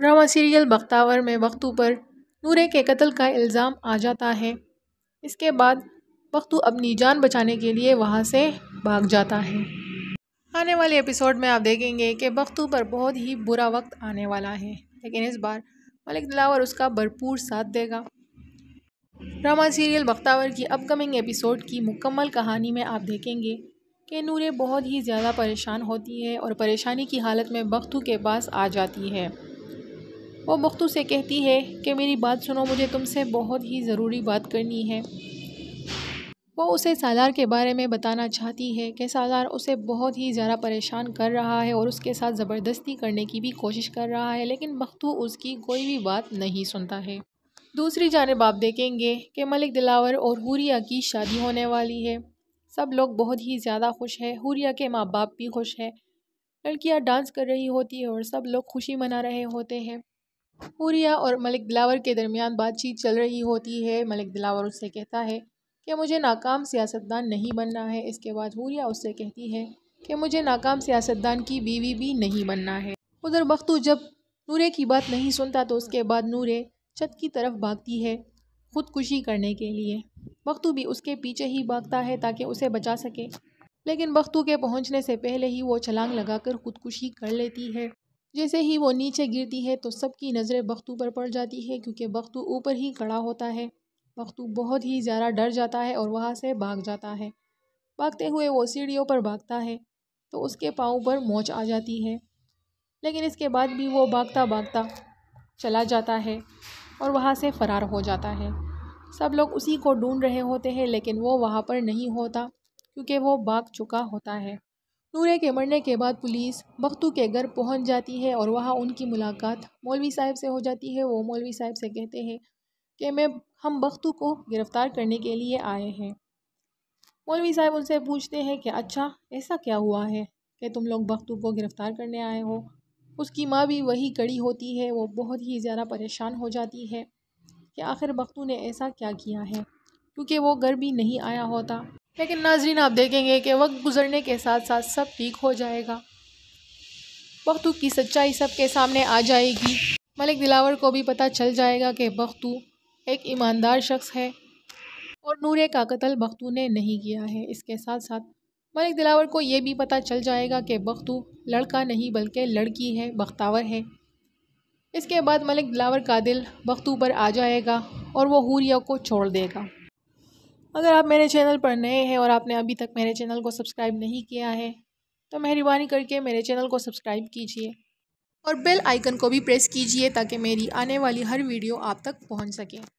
drama serial Bakhtawar में बख्तू पर नूरे के कत्ल का इल्ज़ाम आ जाता है इसके बाद बख्तू अपनी जान बचाने के लिए वहाँ से भाग जाता है आने वाले एपिसोड में आप देखेंगे कि बख्तू पर बहुत ही बुरा वक्त आने वाला है लेकिन इस बार मलिक दिलावर उसका भरपूर साथ देगा ड्रामा सीरियल बख्तावर की अपकमिंग एपिसोड की मुकम्मल कहानी में आप देखेंगे कि नूरे बहुत ही ज़्यादा परेशान होती है और परेशानी की हालत में बख्तू के पास आ जाती है वो मखतू से कहती है कि मेरी बात सुनो मुझे तुमसे बहुत ही ज़रूरी बात करनी है वो उसे सालार के बारे में बताना चाहती है कि सालार उसे बहुत ही ज़्यादा परेशान कर रहा है और उसके साथ ज़बरदस्ती करने की भी कोशिश कर रहा है लेकिन मखतू उसकी कोई भी बात नहीं सुनता है दूसरी जानब आप देखेंगे कि मलिक दिलावर और हुरिया की शादी होने वाली है सब लोग बहुत ही ज़्यादा खुश है हुरिया के माँ बाप भी खुश है लड़कियाँ डांस कर रही होती है और सब लोग खुशी मना रहे होते हैं पूरिया और मलिक दिलावर के दरमियान बातचीत चल रही होती है मलिक दिलावर उससे कहता है कि मुझे नाकाम सियासतदान नहीं बनना है इसके बाद हूरिया उससे कहती है कि मुझे नाकाम सियासतदान की बीवी भी नहीं बनना है उधर बख्तू जब नूरे की बात नहीं सुनता तो उसके बाद नूरे छत की तरफ भागती है खुदकुशी करने के लिए बख्तू भी उसके पीछे ही भागता है ताकि उसे बचा सके लेकिन बख्तू के पहुंचने से पहले ही वो छलांग लगाकर खुदकुशी कर लेती है जैसे ही वो नीचे गिरती है तो सबकी नज़रें बख्तू पर पड़ जाती है क्योंकि बख्तू ऊपर ही खड़ा होता है बख्तू बहुत ही ज़्यादा डर जाता है और वहाँ से भाग जाता है भागते हुए वो सीढ़ियों पर भागता है तो उसके पाँव पर मोच आ जाती है लेकिन इसके बाद भी वो भागता भागता चला जाता है और वहाँ से फ़रार हो जाता है सब लोग उसी को ढूंढ रहे होते हैं लेकिन वो वहाँ पर नहीं होता क्योंकि वो भाग चुका होता है नूरे के मरने के बाद पुलिस बख्तू के घर पहुंच जाती है और वहाँ उनकी मुलाकात मौलवी साहब से हो जाती है वो मौलवी साहब से कहते हैं कि मैं हम बख्तू को गिरफ़्तार करने के लिए आए हैं मौलवी साहब उनसे पूछते हैं कि अच्छा ऐसा क्या हुआ है कि तुम लोग बख्तू को गिरफ़्तार करने आए हो उसकी माँ भी वही कड़ी होती है वो बहुत ही ज़्यादा परेशान हो जाती है कि आखिर बख्तू ने ऐसा क्या किया है क्योंकि वो घर भी नहीं आया होता लेकिन नाजरीन आप देखेंगे कि वक्त गुजरने के साथ साथ सब ठीक हो जाएगा बख्तू की सच्चाई सबके सामने आ जाएगी मलिक दिलावर को भी पता चल जाएगा कि बख्तू एक ईमानदार शख्स है और नूरे का कत्ल बख्तू ने नहीं किया है इसके साथ साथ मलिक दिलावर को यह भी पता चल जाएगा कि बख्तू लड़का नहीं बल्कि लड़की है बख्तावर है इसके बाद मलिक दिलावर का दिल बख्तू पर आ जाएगा और वह हूरिया को छोड़ देगा अगर आप मेरे चैनल पर नए हैं और आपने अभी तक मेरे चैनल को सब्सक्राइब नहीं किया है तो मेहरबानी करके मेरे चैनल को सब्सक्राइब कीजिए और बेल आइकन को भी प्रेस कीजिए ताकि मेरी आने वाली हर वीडियो आप तक पहुंच सके